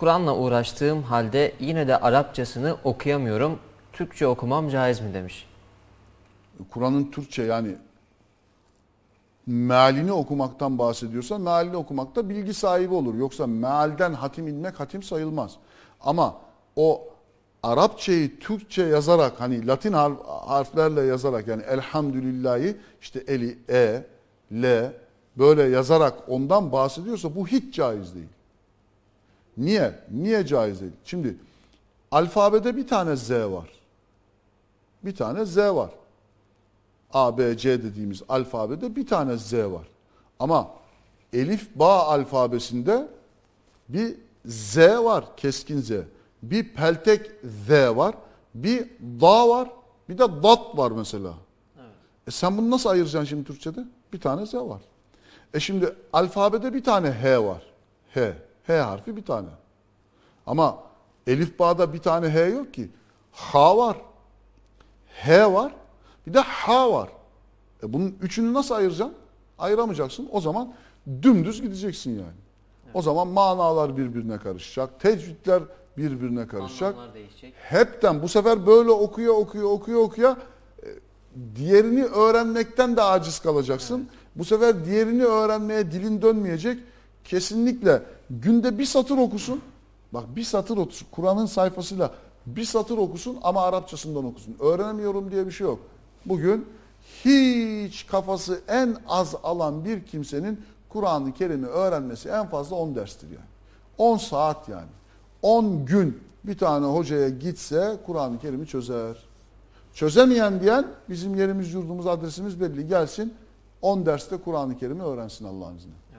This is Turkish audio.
Kur'an'la uğraştığım halde yine de Arapçasını okuyamıyorum. Türkçe okumam caiz mi demiş. Kur'an'ın Türkçe yani mealini okumaktan bahsediyorsa mealini okumakta bilgi sahibi olur. Yoksa mealden hatim inmek hatim sayılmaz. Ama o Arapçayı Türkçe yazarak hani Latin harflerle yazarak yani elhamdülillahi işte eli, e, l böyle yazarak ondan bahsediyorsa bu hiç caiz değil. Niye? Niye caiz değil? Şimdi alfabede bir tane Z var. Bir tane Z var. A, B, C dediğimiz alfabede bir tane Z var. Ama Elif Ba alfabesinde bir Z var, keskin Z. Bir peltek Z var, bir da var, bir de dat var mesela. Evet. E sen bunu nasıl ayıracaksın şimdi Türkçe'de? Bir tane Z var. E şimdi alfabede bir tane H var. H. H harfi bir tane. Ama Elif Bağ'da bir tane H yok ki. H var. H var. Bir de H var. E bunun üçünü nasıl ayıracaksın? Ayıramayacaksın. O zaman dümdüz gideceksin yani. Evet. O zaman manalar birbirine karışacak. Tecvidler birbirine karışacak. Hepten bu sefer böyle okuya okuya okuya okuya e, diğerini öğrenmekten de aciz kalacaksın. Evet. Bu sefer diğerini öğrenmeye dilin dönmeyecek kesinlikle günde bir satır okusun. Bak bir satır okusun. Kur'an'ın sayfasıyla bir satır okusun ama Arapçasından okusun. Öğrenemiyorum diye bir şey yok. Bugün hiç kafası en az alan bir kimsenin Kur'an-ı Kerim'i öğrenmesi en fazla 10 derstir yani. 10 saat yani. 10 gün bir tane hocaya gitse Kur'an-ı Kerim'i çözer. Çözemeyen diyen bizim yerimiz, yurdumuz, adresimiz belli. Gelsin 10 derste Kur'an-ı Kerim'i öğrensin Allah'ın izniyle.